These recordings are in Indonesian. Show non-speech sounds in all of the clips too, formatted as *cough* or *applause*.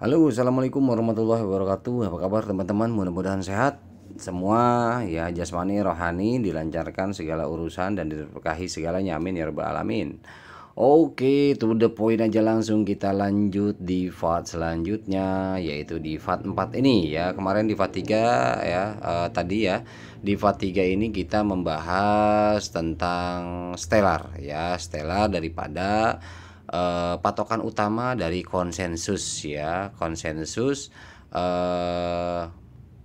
Halo assalamualaikum warahmatullahi wabarakatuh apa kabar teman-teman mudah-mudahan sehat semua ya jasmani rohani dilancarkan segala urusan dan diberkahi segalanya amin ya rabbal alamin Oke, to the point aja langsung kita lanjut di fat selanjutnya yaitu di fat 4 ini ya. Kemarin di fat 3 ya uh, tadi ya. Di fat 3 ini kita membahas tentang stellar ya, stellar daripada eh, patokan utama dari konsensus ya konsensus eh,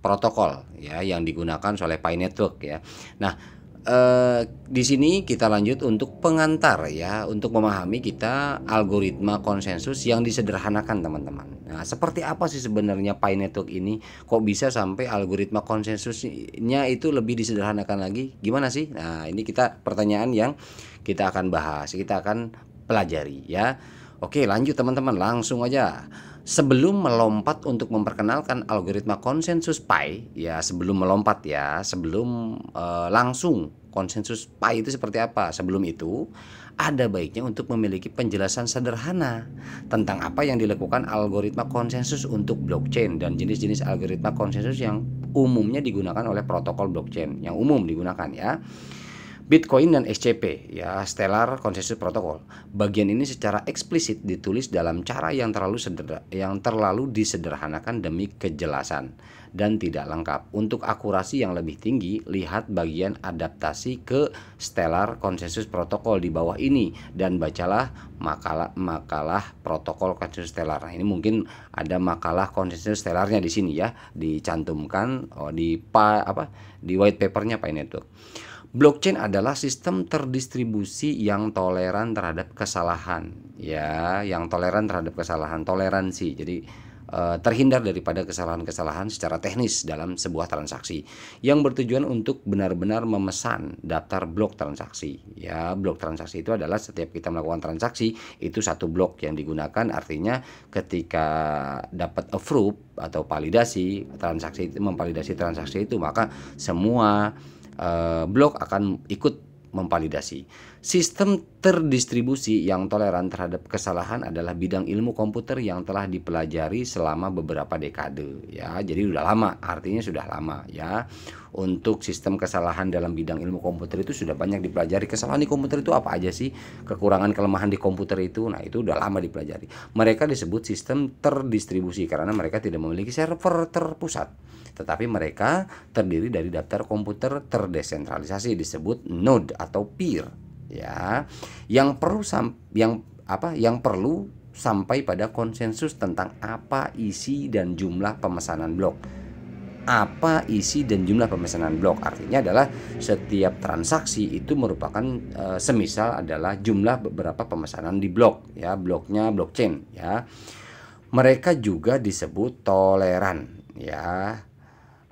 protokol ya yang digunakan oleh Pi Network ya. Nah eh, di sini kita lanjut untuk pengantar ya untuk memahami kita algoritma konsensus yang disederhanakan teman-teman. Nah seperti apa sih sebenarnya Pi Network ini kok bisa sampai algoritma konsensusnya itu lebih disederhanakan lagi? Gimana sih? Nah ini kita pertanyaan yang kita akan bahas kita akan pelajari ya. Oke, lanjut teman-teman, langsung aja. Sebelum melompat untuk memperkenalkan algoritma konsensus pi, ya sebelum melompat ya, sebelum uh, langsung konsensus pi itu seperti apa? Sebelum itu, ada baiknya untuk memiliki penjelasan sederhana tentang apa yang dilakukan algoritma konsensus untuk blockchain dan jenis-jenis algoritma konsensus yang umumnya digunakan oleh protokol blockchain yang umum digunakan ya. Bitcoin dan SCP ya Stellar Consensus Protocol. Bagian ini secara eksplisit ditulis dalam cara yang terlalu sederhana yang terlalu disederhanakan demi kejelasan dan tidak lengkap. Untuk akurasi yang lebih tinggi, lihat bagian adaptasi ke Stellar Consensus Protocol di bawah ini dan bacalah makalah makalah protokol konsensus stellar. Nah, ini mungkin ada makalah konsensus stellarnya di sini ya, dicantumkan oh, di pa, apa di white papernya Pak ini Blockchain adalah sistem terdistribusi yang toleran terhadap kesalahan, ya, yang toleran terhadap kesalahan, toleransi. Jadi eh, terhindar daripada kesalahan-kesalahan secara teknis dalam sebuah transaksi yang bertujuan untuk benar-benar memesan daftar blok transaksi. Ya, blok transaksi itu adalah setiap kita melakukan transaksi itu satu blok yang digunakan artinya ketika dapat approve atau validasi transaksi itu memvalidasi transaksi itu maka semua Eh, blog blok akan ikut memvalidasi. Sistem terdistribusi yang toleran terhadap kesalahan adalah bidang ilmu komputer yang telah dipelajari selama beberapa dekade ya. Jadi sudah lama, artinya sudah lama ya. Untuk sistem kesalahan dalam bidang ilmu komputer itu sudah banyak dipelajari. Kesalahan di komputer itu apa aja sih? Kekurangan kelemahan di komputer itu. Nah, itu sudah lama dipelajari. Mereka disebut sistem terdistribusi karena mereka tidak memiliki server terpusat. Tetapi mereka terdiri dari daftar komputer terdesentralisasi disebut node atau peer ya yang perlu sam yang apa yang perlu sampai pada konsensus tentang apa isi dan jumlah pemesanan blok apa isi dan jumlah pemesanan blok artinya adalah setiap transaksi itu merupakan e, semisal adalah jumlah beberapa pemesanan di blok ya bloknya blockchain ya mereka juga disebut toleran ya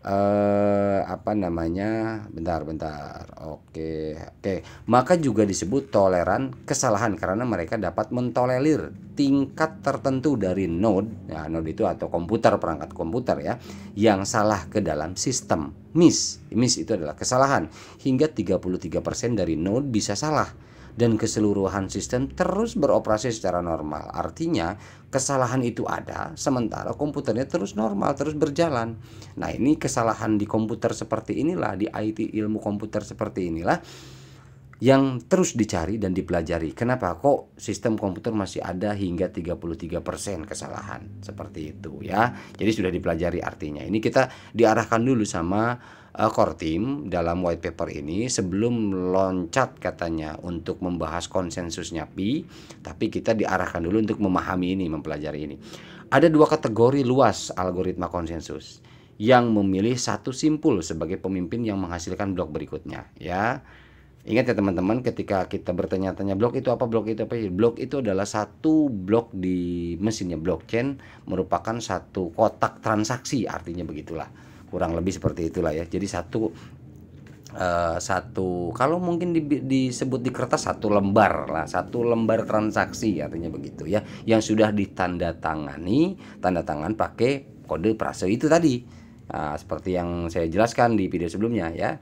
eh, apa namanya bentar-bentar oke oke maka juga disebut toleran kesalahan karena mereka dapat mentolerir tingkat tertentu dari node ya node itu atau komputer perangkat komputer ya yang salah ke dalam sistem miss miss itu adalah kesalahan hingga 33% dari node bisa salah dan keseluruhan sistem terus beroperasi secara normal. Artinya, kesalahan itu ada sementara komputernya terus normal, terus berjalan. Nah, ini kesalahan di komputer seperti inilah, di IT ilmu komputer seperti inilah yang terus dicari dan dipelajari. Kenapa kok sistem komputer masih ada hingga 33% kesalahan seperti itu ya. Jadi sudah dipelajari artinya. Ini kita diarahkan dulu sama uh, core team dalam white paper ini sebelum loncat katanya untuk membahas konsensusnya pi, tapi kita diarahkan dulu untuk memahami ini, mempelajari ini. Ada dua kategori luas algoritma konsensus yang memilih satu simpul sebagai pemimpin yang menghasilkan blok berikutnya ya Ingat ya teman-teman, ketika kita bertanya-tanya blok itu apa, blok itu apa, ya, blok itu adalah satu blok di mesinnya blockchain merupakan satu kotak transaksi, artinya begitulah, kurang lebih seperti itulah ya. Jadi satu uh, satu kalau mungkin di, disebut di kertas satu lembar lah, satu lembar transaksi artinya begitu ya, yang sudah ditandatangani, tanda tangan pakai kode prase itu tadi, uh, seperti yang saya jelaskan di video sebelumnya ya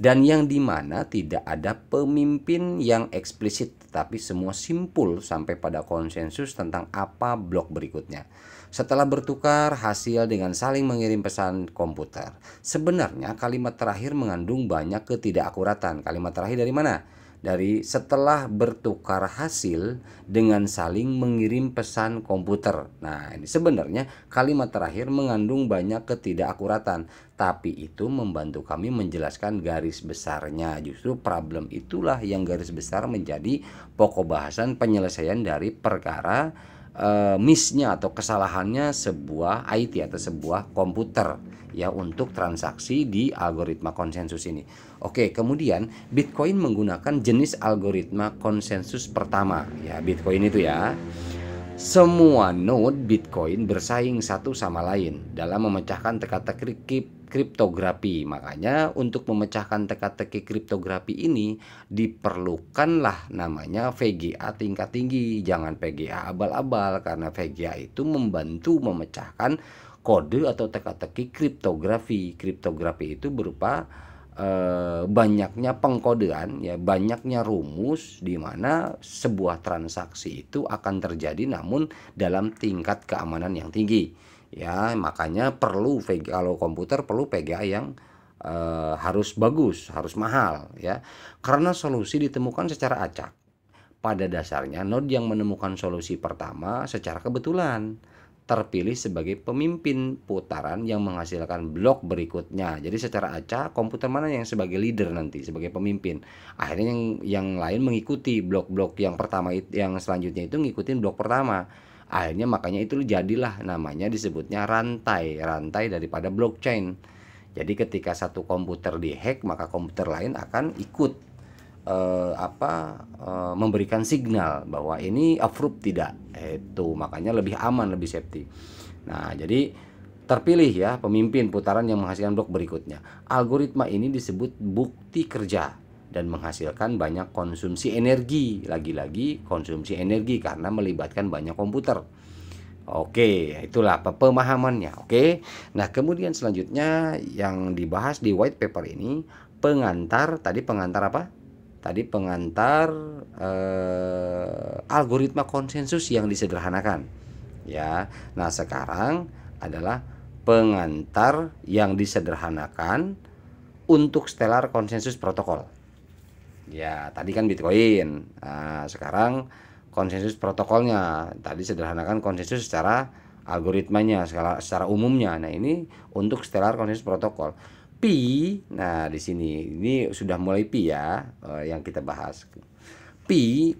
dan yang di mana tidak ada pemimpin yang eksplisit tetapi semua simpul sampai pada konsensus tentang apa blok berikutnya. Setelah bertukar hasil dengan saling mengirim pesan komputer, sebenarnya kalimat terakhir mengandung banyak ketidakakuratan. Kalimat terakhir dari mana? dari setelah bertukar hasil dengan saling mengirim pesan komputer. Nah, ini sebenarnya kalimat terakhir mengandung banyak ketidakakuratan, tapi itu membantu kami menjelaskan garis besarnya. Justru problem itulah yang garis besar menjadi pokok bahasan penyelesaian dari perkara uh, missnya atau kesalahannya sebuah IT atau sebuah komputer ya untuk transaksi di algoritma konsensus ini. Oke, kemudian Bitcoin menggunakan jenis algoritma konsensus pertama ya Bitcoin itu ya. Semua node Bitcoin bersaing satu sama lain dalam memecahkan teka-teki kriptografi. Makanya untuk memecahkan teka-teki kriptografi ini diperlukanlah namanya VGA tingkat tinggi. Jangan VGA abal-abal karena VGA itu membantu memecahkan kode atau teka-teki kriptografi. Kriptografi itu berupa eh, banyaknya pengkodean ya, banyaknya rumus di mana sebuah transaksi itu akan terjadi namun dalam tingkat keamanan yang tinggi ya makanya perlu kalau komputer perlu VGA yang eh, harus bagus harus mahal ya karena solusi ditemukan secara acak pada dasarnya node yang menemukan solusi pertama secara kebetulan terpilih sebagai pemimpin putaran yang menghasilkan blok berikutnya. Jadi secara acak komputer mana yang sebagai leader nanti sebagai pemimpin. Akhirnya yang yang lain mengikuti blok-blok yang pertama yang selanjutnya itu ngikutin blok pertama akhirnya makanya itu jadilah namanya disebutnya rantai rantai daripada blockchain jadi ketika satu komputer dihack maka komputer lain akan ikut eh, apa eh, memberikan signal bahwa ini approve tidak itu makanya lebih aman lebih safety nah jadi terpilih ya pemimpin putaran yang menghasilkan blok berikutnya. Algoritma ini disebut bukti kerja dan menghasilkan banyak konsumsi energi. Lagi-lagi konsumsi energi karena melibatkan banyak komputer. Oke, itulah pemahamannya. Oke. Nah, kemudian selanjutnya yang dibahas di white paper ini pengantar tadi pengantar apa? Tadi pengantar eh, algoritma konsensus yang disederhanakan. Ya. Nah, sekarang adalah pengantar yang disederhanakan untuk stellar konsensus protokol ya tadi kan Bitcoin nah, sekarang konsensus protokolnya tadi sederhanakan konsensus secara algoritmanya secara, secara umumnya nah ini untuk stellar konsensus protokol P nah di sini ini sudah mulai P ya eh, yang kita bahas P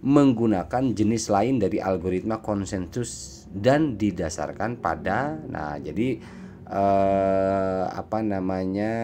menggunakan jenis lain dari algoritma konsensus dan didasarkan pada nah jadi eh, apa namanya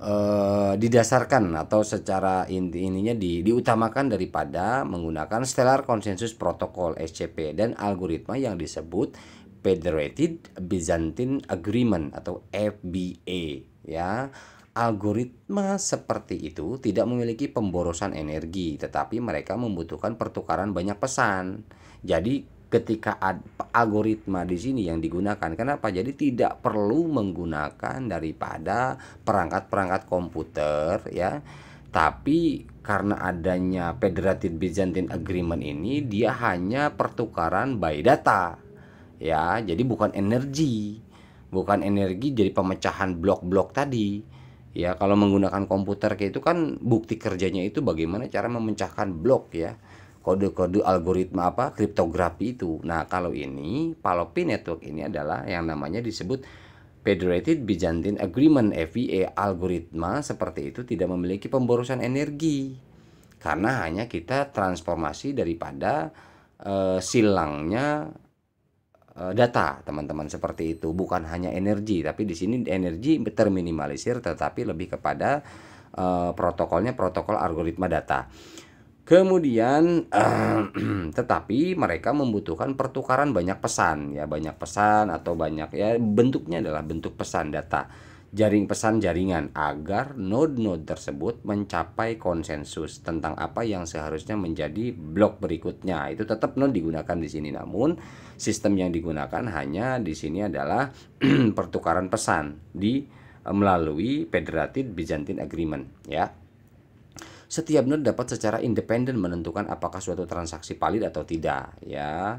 Eh, didasarkan atau secara inti ininya di, diutamakan daripada menggunakan Stellar Consensus protokol SCP dan algoritma yang disebut Federated Byzantine Agreement atau FBA ya. Algoritma seperti itu tidak memiliki pemborosan energi, tetapi mereka membutuhkan pertukaran banyak pesan. Jadi ketika algoritma di sini yang digunakan. Kenapa? Jadi tidak perlu menggunakan daripada perangkat-perangkat komputer ya. Tapi karena adanya Federated Byzantine Agreement ini dia hanya pertukaran by data. Ya, jadi bukan energi. Bukan energi jadi pemecahan blok-blok tadi. Ya, kalau menggunakan komputer kayak itu kan bukti kerjanya itu bagaimana cara memecahkan blok ya kode-kode algoritma apa kriptografi itu. Nah, kalau ini Palopi Network ini adalah yang namanya disebut Federated Byzantine Agreement FBA e. algoritma seperti itu tidak memiliki pemborosan energi karena hanya kita transformasi daripada uh, silangnya uh, data teman-teman seperti itu bukan hanya energi tapi di sini energi terminimalisir tetapi lebih kepada uh, protokolnya protokol algoritma data. Kemudian eh, *clears throat* tetapi mereka membutuhkan pertukaran banyak pesan ya, banyak pesan atau banyak ya bentuknya adalah bentuk pesan data jaring pesan jaringan agar node-node tersebut mencapai konsensus tentang apa yang seharusnya menjadi blok berikutnya. Itu tetap node digunakan di sini namun sistem yang digunakan hanya di sini adalah *clears throat* pertukaran pesan di eh, melalui Federated Byzantine Agreement ya setiap node dapat secara independen menentukan apakah suatu transaksi valid atau tidak ya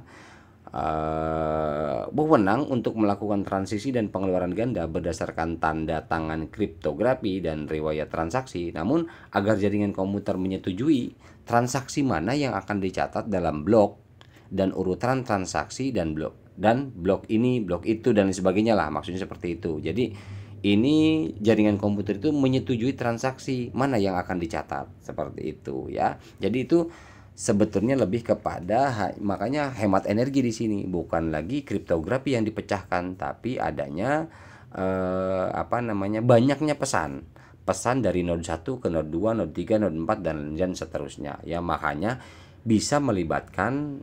uh, wewenang untuk melakukan transisi dan pengeluaran ganda berdasarkan tanda tangan kriptografi dan riwayat transaksi. Namun, agar jaringan komputer menyetujui transaksi mana yang akan dicatat dalam blok dan urutan transaksi dan blok dan blok ini, blok itu dan sebagainya lah maksudnya seperti itu. Jadi ini jaringan komputer itu menyetujui transaksi mana yang akan dicatat seperti itu ya. Jadi itu sebetulnya lebih kepada makanya hemat energi di sini bukan lagi kriptografi yang dipecahkan tapi adanya eh, apa namanya banyaknya pesan pesan dari node 1 ke node 2, node 3, node 4 dan dan seterusnya ya makanya bisa melibatkan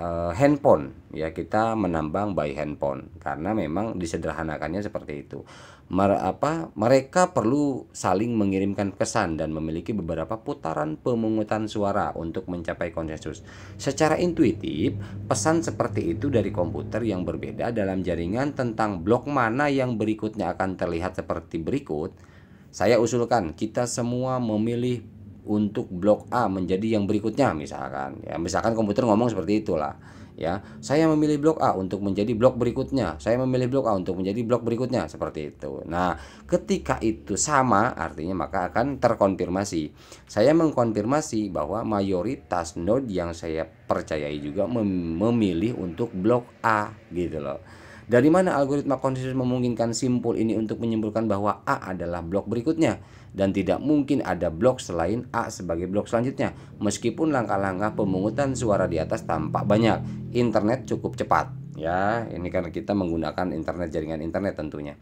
uh, handphone ya kita menambang by handphone karena memang disederhanakannya seperti itu apa mereka perlu saling mengirimkan pesan dan memiliki beberapa putaran pemungutan suara untuk mencapai konsensus. Secara intuitif, pesan seperti itu dari komputer yang berbeda dalam jaringan tentang blok mana yang berikutnya akan terlihat seperti berikut. Saya usulkan kita semua memilih untuk blok A menjadi yang berikutnya misalkan ya misalkan komputer ngomong seperti itulah ya saya memilih blok A untuk menjadi blok berikutnya saya memilih blok A untuk menjadi blok berikutnya seperti itu nah ketika itu sama artinya maka akan terkonfirmasi saya mengkonfirmasi bahwa mayoritas node yang saya percayai juga mem memilih untuk blok A gitu loh dari mana algoritma konsensus memungkinkan simpul ini untuk menyimpulkan bahwa A adalah blok berikutnya dan tidak mungkin ada blok selain A sebagai blok selanjutnya. Meskipun langkah-langkah pemungutan suara di atas tampak banyak, internet cukup cepat ya. Ini karena kita menggunakan internet jaringan internet tentunya.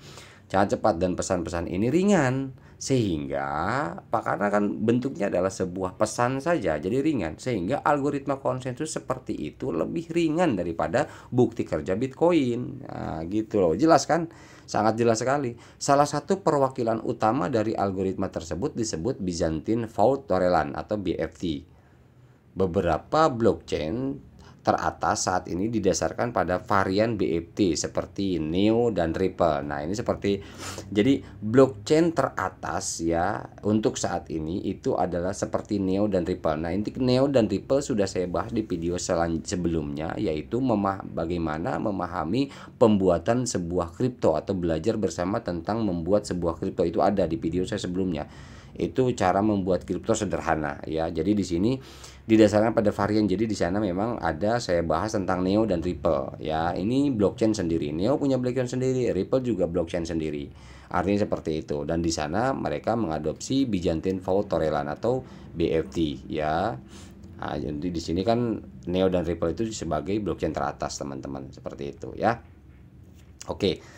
Cara cepat dan pesan-pesan ini ringan sehingga Pak karena kan bentuknya adalah sebuah pesan saja jadi ringan sehingga algoritma konsensus seperti itu lebih ringan daripada bukti kerja Bitcoin nah, gitu loh jelas kan sangat jelas sekali salah satu perwakilan utama dari algoritma tersebut disebut Byzantine Fault Tolerant atau BFT beberapa blockchain teratas saat ini didasarkan pada varian BFT e seperti Neo dan Ripple. Nah, ini seperti jadi blockchain teratas ya untuk saat ini itu adalah seperti Neo dan Ripple. Nah, inti Neo dan Ripple sudah saya bahas di video sebelumnya yaitu memah bagaimana memahami pembuatan sebuah kripto atau belajar bersama tentang membuat sebuah kripto itu ada di video saya sebelumnya. Itu cara membuat kripto sederhana ya. Jadi di sini didasarkan pada varian. Jadi di sana memang ada saya bahas tentang Neo dan Ripple ya. Ini blockchain sendiri. Neo punya blockchain sendiri, Ripple juga blockchain sendiri. Artinya seperti itu. Dan di sana mereka mengadopsi Byzantine Fault Torelan atau BFT ya. Nah, jadi di sini kan Neo dan Ripple itu sebagai blockchain teratas teman-teman seperti itu ya. Oke.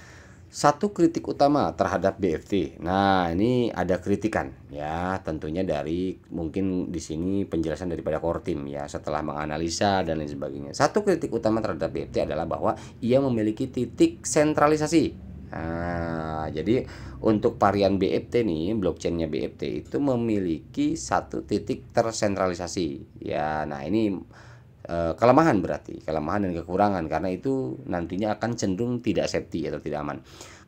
Satu kritik utama terhadap BFT. Nah, ini ada kritikan ya, tentunya dari mungkin di sini penjelasan daripada core team ya setelah menganalisa dan lain sebagainya. Satu kritik utama terhadap BFT adalah bahwa ia memiliki titik sentralisasi Nah, jadi untuk varian BFT nih, blockchainnya BFT itu memiliki satu titik tersentralisasi. Ya, nah ini e, kelemahan berarti kelemahan dan kekurangan karena itu nantinya akan cenderung tidak safety atau tidak aman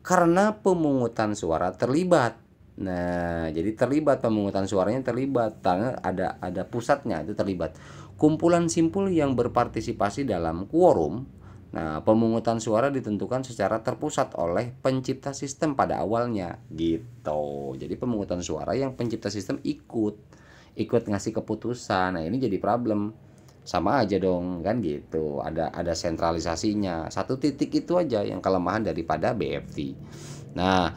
karena pemungutan suara terlibat nah jadi terlibat pemungutan suaranya terlibat karena ada ada pusatnya itu terlibat kumpulan simpul yang berpartisipasi dalam quorum Nah, pemungutan suara ditentukan secara terpusat oleh pencipta sistem pada awalnya gitu. Jadi pemungutan suara yang pencipta sistem ikut ikut ngasih keputusan. Nah, ini jadi problem sama aja dong kan gitu ada ada sentralisasinya satu titik itu aja yang kelemahan daripada BFT nah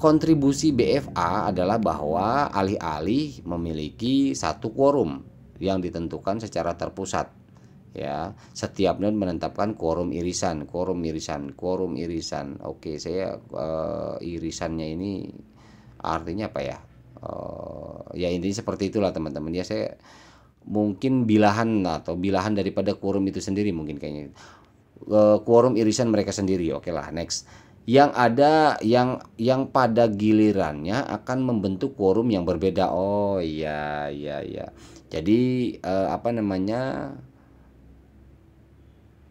kontribusi BFA adalah bahwa alih-alih memiliki satu quorum yang ditentukan secara terpusat ya setiap node menetapkan quorum irisan quorum irisan quorum irisan oke saya uh, irisannya ini artinya apa ya uh, ya intinya seperti itulah teman-teman ya saya mungkin bilahan atau bilahan daripada quorum itu sendiri mungkin kayaknya eh, quorum irisan mereka sendiri oke lah next yang ada yang yang pada gilirannya akan membentuk quorum yang berbeda oh iya iya iya jadi e, apa namanya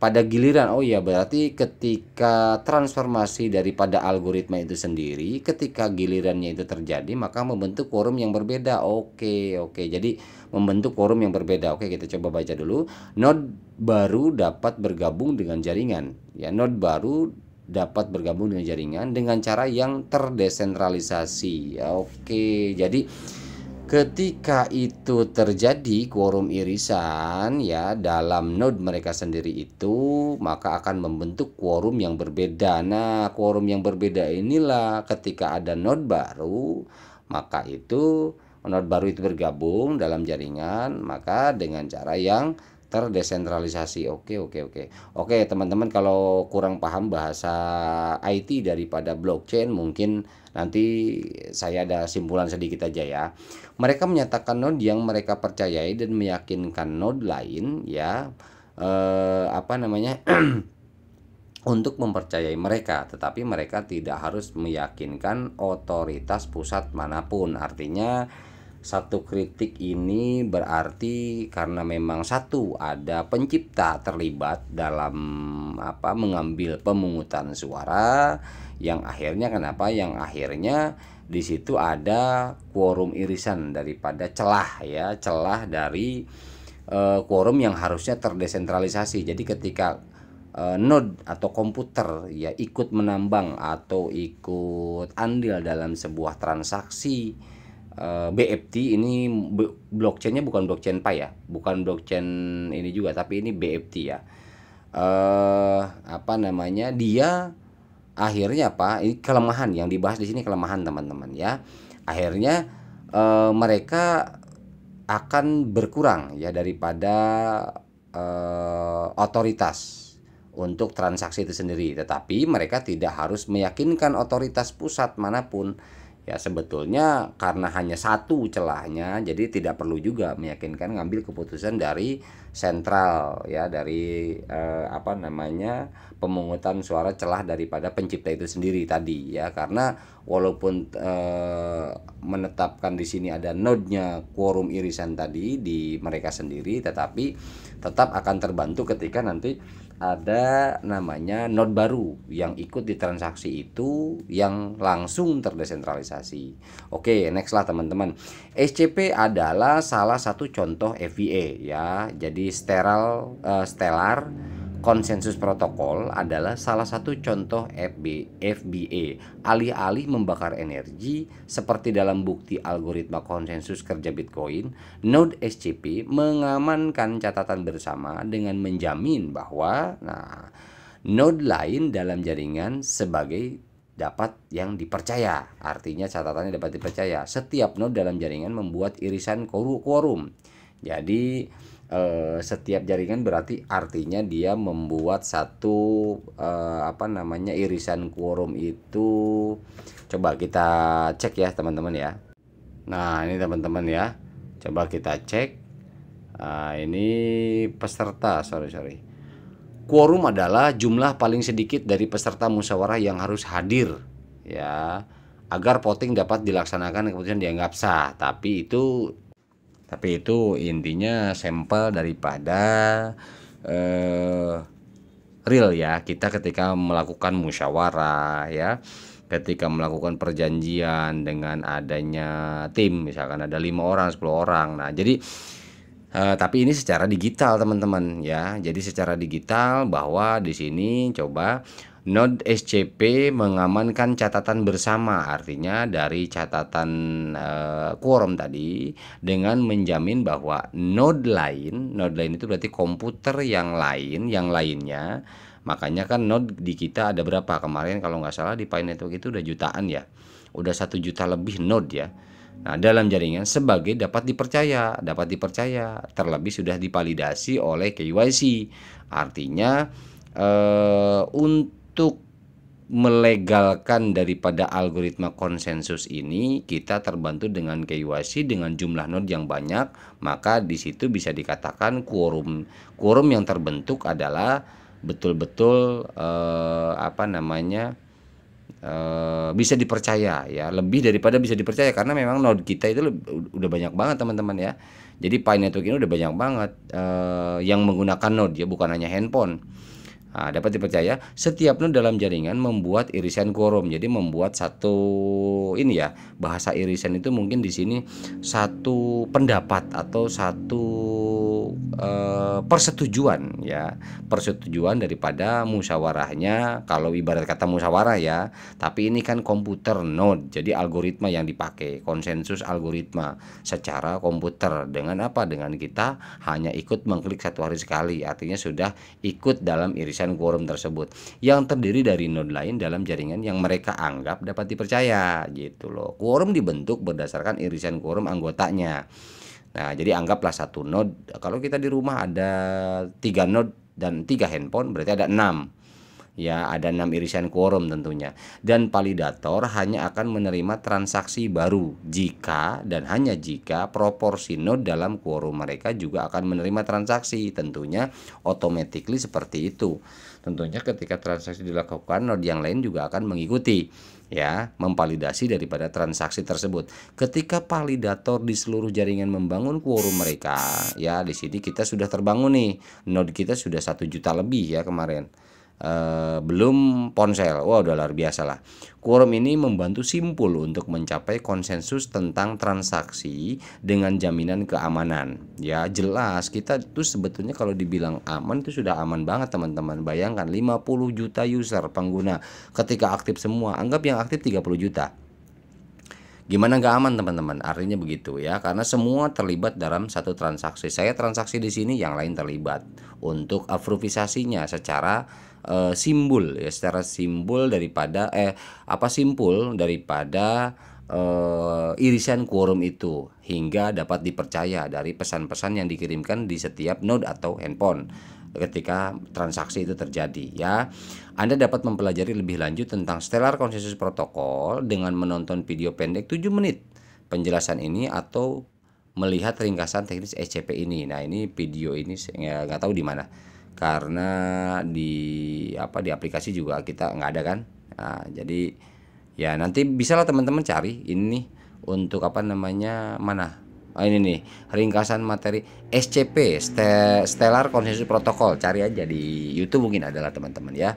pada giliran oh ya berarti ketika transformasi daripada algoritma itu sendiri ketika gilirannya itu terjadi maka membentuk quorum yang berbeda oke oke jadi membentuk quorum yang berbeda oke kita coba baca dulu node baru dapat bergabung dengan jaringan ya node baru dapat bergabung dengan jaringan dengan cara yang terdesentralisasi ya, oke jadi Ketika itu terjadi quorum irisan ya dalam node mereka sendiri itu maka akan membentuk quorum yang berbeda. Nah, quorum yang berbeda inilah ketika ada node baru maka itu node baru itu bergabung dalam jaringan maka dengan cara yang terdesentralisasi. Oke, oke, oke. Oke, teman-teman kalau kurang paham bahasa IT daripada blockchain mungkin Nanti saya ada simpulan sedikit aja ya. Mereka menyatakan node yang mereka percayai dan meyakinkan node lain ya eh, apa namanya *clears throat* untuk mempercayai mereka, tetapi mereka tidak harus meyakinkan otoritas pusat manapun. Artinya satu kritik ini berarti karena memang satu ada pencipta terlibat dalam apa mengambil pemungutan suara yang akhirnya kenapa yang akhirnya di situ ada quorum irisan daripada celah ya celah dari eh, quorum yang harusnya terdesentralisasi jadi ketika e, node atau komputer ya ikut menambang atau ikut andil dalam sebuah transaksi Eh, BFT ini blockchainnya bukan blockchain Pi ya, bukan blockchain ini juga, tapi ini BFT ya. Uh, apa namanya? Dia akhirnya apa? Ini kelemahan yang dibahas di sini kelemahan teman-teman ya. Akhirnya uh, mereka akan berkurang ya daripada uh, otoritas untuk transaksi itu sendiri, tetapi mereka tidak harus meyakinkan otoritas pusat manapun ya sebetulnya karena hanya satu celahnya jadi tidak perlu juga meyakinkan ngambil keputusan dari sentral ya dari eh, apa namanya pemungutan suara celah daripada pencipta itu sendiri tadi ya karena walaupun eh, menetapkan di sini ada node-nya quorum irisan tadi di mereka sendiri tetapi tetap akan terbantu ketika nanti ada namanya node baru yang ikut di transaksi itu yang langsung terdesentralisasi. Oke, next lah teman-teman. SCP adalah salah satu contoh FVA ya. Jadi sterile uh, stellar Konsensus protokol adalah salah satu contoh FBA, alih-alih membakar energi seperti dalam bukti algoritma konsensus kerja Bitcoin, Node SCP mengamankan catatan bersama dengan menjamin bahwa nah node lain dalam jaringan sebagai dapat yang dipercaya. Artinya catatannya dapat dipercaya. Setiap node dalam jaringan membuat irisan quorum. Jadi Eh, setiap jaringan berarti artinya dia membuat satu eh, apa namanya irisan quorum itu coba kita cek ya teman-teman ya nah ini teman-teman ya coba kita cek nah, ini peserta sorry sorry quorum adalah jumlah paling sedikit dari peserta musyawarah yang harus hadir ya agar voting dapat dilaksanakan kemudian dianggap sah tapi itu tapi itu intinya sampel daripada eh, real ya kita ketika melakukan musyawarah ya ketika melakukan perjanjian dengan adanya tim misalkan ada lima orang 10 orang nah jadi eh, tapi ini secara digital teman-teman ya jadi secara digital bahwa di sini coba Node SCP mengamankan catatan bersama, artinya dari catatan eh, quorum tadi dengan menjamin bahwa node lain, node lain itu berarti komputer yang lain, yang lainnya. Makanya kan node di kita ada berapa kemarin kalau nggak salah di Pine Network itu udah jutaan ya, udah satu juta lebih node ya. Nah, dalam jaringan sebagai dapat dipercaya, dapat dipercaya, terlebih sudah dipalidasi oleh KYC. Artinya eh, untuk untuk melegalkan daripada algoritma konsensus ini kita terbantu dengan KYC dengan jumlah node yang banyak maka di situ bisa dikatakan quorum quorum yang terbentuk adalah betul-betul eh, apa namanya eh, bisa dipercaya ya lebih daripada bisa dipercaya karena memang node kita itu udah banyak banget teman-teman ya jadi Pi Network ini udah banyak banget eh, yang menggunakan node ya bukan hanya handphone Nah, dapat dipercaya setiap nun dalam jaringan membuat irisan quorum. Jadi membuat satu ini ya, bahasa irisan itu mungkin di sini satu pendapat atau satu eh, persetujuan ya. Persetujuan daripada musyawarahnya kalau ibarat kata musyawarah ya. Tapi ini kan komputer node. Jadi algoritma yang dipakai, konsensus algoritma secara komputer dengan apa? Dengan kita hanya ikut mengklik satu hari sekali. Artinya sudah ikut dalam irisan pemecahan quorum tersebut yang terdiri dari node lain dalam jaringan yang mereka anggap dapat dipercaya gitu loh. Quorum dibentuk berdasarkan irisan quorum anggotanya. Nah, jadi anggaplah satu node. Kalau kita di rumah ada tiga node dan tiga handphone, berarti ada enam ya ada enam irisan quorum tentunya dan validator hanya akan menerima transaksi baru jika dan hanya jika proporsi node dalam quorum mereka juga akan menerima transaksi tentunya automatically seperti itu tentunya ketika transaksi dilakukan node yang lain juga akan mengikuti ya memvalidasi daripada transaksi tersebut. Ketika validator di seluruh jaringan membangun quorum mereka, ya di sini kita sudah terbangun nih. Node kita sudah satu juta lebih ya kemarin e, belum ponsel. Wah, wow, udah luar biasa lah. Quorum ini membantu simpul untuk mencapai konsensus tentang transaksi dengan jaminan keamanan. Ya, jelas kita tuh sebetulnya kalau dibilang aman itu sudah aman banget teman-teman. Bayangkan 50 juta user pengguna ketika aktif semua, anggap yang aktif 30 juta. Gimana nggak aman teman-teman? Artinya begitu ya, karena semua terlibat dalam satu transaksi. Saya transaksi di sini, yang lain terlibat untuk aprovisasinya secara uh, simbol ya secara simbol daripada eh apa simpul daripada uh, irisan quorum itu hingga dapat dipercaya dari pesan-pesan yang dikirimkan di setiap node atau handphone ketika transaksi itu terjadi ya. Anda dapat mempelajari lebih lanjut tentang Stellar Consensus Protocol dengan menonton video pendek 7 menit penjelasan ini atau melihat ringkasan teknis SCP ini. Nah, ini video ini nggak tahu di mana karena di apa di aplikasi juga kita nggak ada kan nah, jadi ya nanti bisa lah teman-teman cari ini untuk apa namanya mana oh, ini nih ringkasan materi SCP Stellar Consensus Protocol cari aja di YouTube mungkin adalah teman-teman ya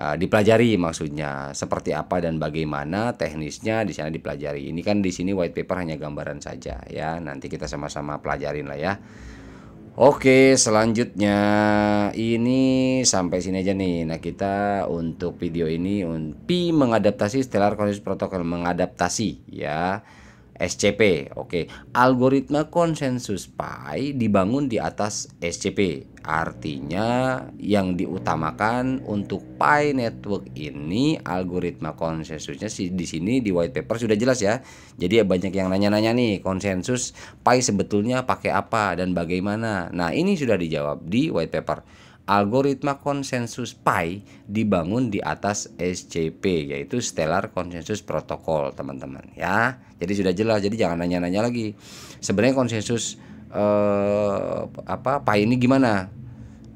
ah, dipelajari maksudnya seperti apa dan bagaimana teknisnya di sana dipelajari. Ini kan di sini white paper hanya gambaran saja ya. Nanti kita sama-sama pelajarin lah ya. Oke, selanjutnya ini sampai sini aja nih. Nah, kita untuk video ini Unpi mengadaptasi Stellar kondisi Protocol mengadaptasi ya. SCP. Oke, algoritma konsensus pi dibangun di atas SCP. Artinya yang diutamakan untuk pi network ini algoritma konsensusnya sih di sini di white paper sudah jelas ya. Jadi ya banyak yang nanya-nanya nih konsensus pi sebetulnya pakai apa dan bagaimana. Nah, ini sudah dijawab di white paper algoritma konsensus PI dibangun di atas SCP yaitu Stellar Consensus Protocol teman-teman ya jadi sudah jelas jadi jangan nanya-nanya lagi sebenarnya konsensus eh, apa PI ini gimana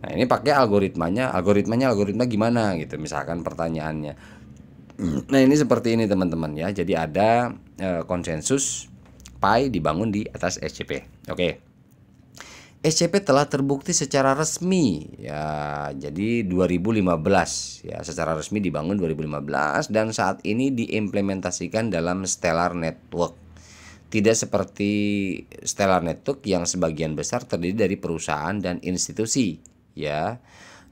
nah ini pakai algoritmanya algoritmanya algoritma gimana gitu misalkan pertanyaannya nah ini seperti ini teman-teman ya jadi ada eh, konsensus PI dibangun di atas SCP oke okay. SCP telah terbukti secara resmi ya jadi 2015 ya secara resmi dibangun 2015 dan saat ini diimplementasikan dalam Stellar Network tidak seperti Stellar Network yang sebagian besar terdiri dari perusahaan dan institusi ya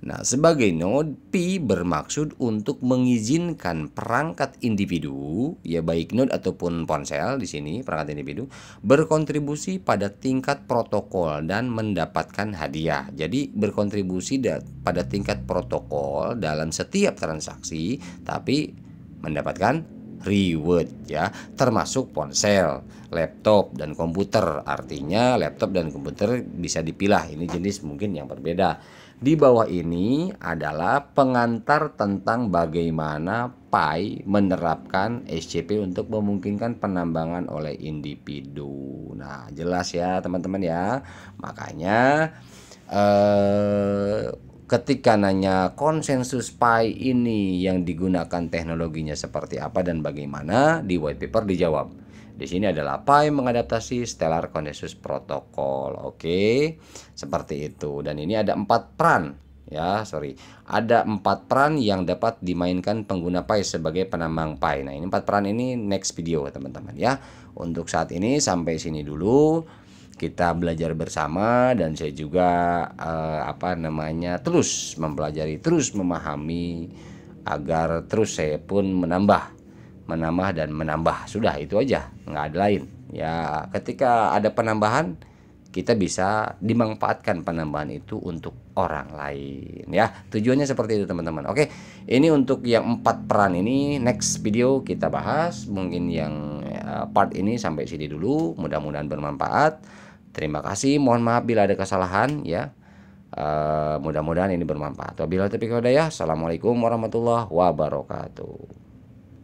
Nah, sebagai node, P bermaksud untuk mengizinkan perangkat individu, ya baik node ataupun ponsel di sini, perangkat individu, berkontribusi pada tingkat protokol dan mendapatkan hadiah. Jadi, berkontribusi pada tingkat protokol dalam setiap transaksi, tapi mendapatkan reward ya, termasuk ponsel, laptop dan komputer. Artinya laptop dan komputer bisa dipilah. Ini jenis mungkin yang berbeda. Di bawah ini adalah pengantar tentang bagaimana PAI menerapkan SCP untuk memungkinkan penambangan oleh individu. Nah, jelas ya teman-teman ya. Makanya eh, ketika nanya konsensus PAI ini yang digunakan teknologinya seperti apa dan bagaimana, di white paper dijawab di sini adalah pi mengadaptasi stellar consensus protocol. Oke, seperti itu. Dan ini ada empat peran ya sorry ada empat peran yang dapat dimainkan pengguna Pi sebagai penambang Pi nah ini empat peran ini next video teman-teman ya untuk saat ini sampai sini dulu kita belajar bersama dan saya juga eh, apa namanya terus mempelajari terus memahami agar terus saya pun menambah menambah dan menambah sudah itu aja nggak ada lain ya ketika ada penambahan kita bisa dimanfaatkan penambahan itu untuk orang lain ya tujuannya seperti itu teman-teman oke ini untuk yang empat peran ini next video kita bahas mungkin yang eh, part ini sampai sini dulu mudah-mudahan bermanfaat terima kasih mohon maaf bila ada kesalahan ya uh, mudah-mudahan ini bermanfaat wabillahi taufiq hidayah assalamualaikum warahmatullahi wabarakatuh